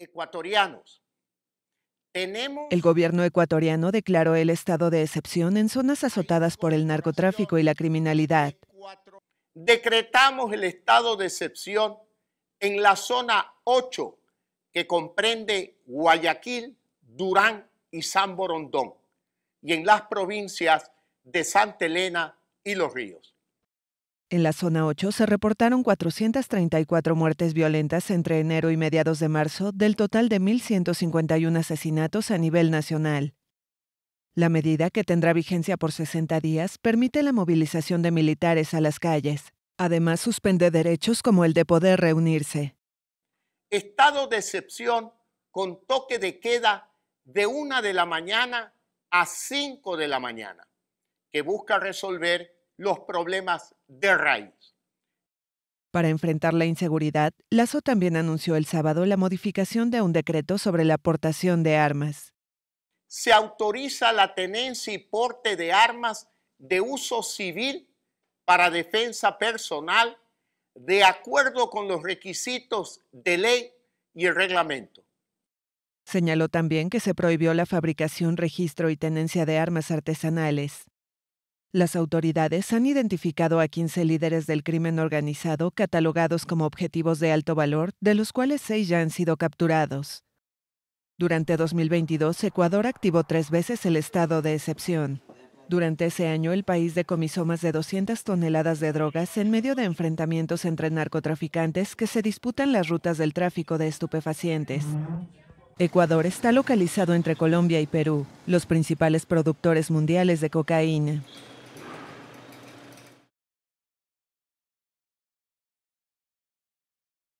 ecuatorianos. Tenemos... El gobierno ecuatoriano declaró el estado de excepción en zonas azotadas por el narcotráfico y la criminalidad. Decretamos el estado de excepción en la zona 8 que comprende Guayaquil, Durán y San Borondón y en las provincias de Santa Elena y Los Ríos. En la zona 8 se reportaron 434 muertes violentas entre enero y mediados de marzo del total de 1.151 asesinatos a nivel nacional. La medida, que tendrá vigencia por 60 días, permite la movilización de militares a las calles. Además, suspende derechos como el de poder reunirse. Estado de excepción con toque de queda de una de la mañana a 5 de la mañana, que busca resolver los problemas de raíz. Para enfrentar la inseguridad, Lazo también anunció el sábado la modificación de un decreto sobre la aportación de armas. Se autoriza la tenencia y porte de armas de uso civil para defensa personal de acuerdo con los requisitos de ley y el reglamento. Señaló también que se prohibió la fabricación, registro y tenencia de armas artesanales. Las autoridades han identificado a 15 líderes del crimen organizado catalogados como objetivos de alto valor, de los cuales seis ya han sido capturados. Durante 2022, Ecuador activó tres veces el estado de excepción. Durante ese año, el país decomisó más de 200 toneladas de drogas en medio de enfrentamientos entre narcotraficantes que se disputan las rutas del tráfico de estupefacientes. Ecuador está localizado entre Colombia y Perú, los principales productores mundiales de cocaína.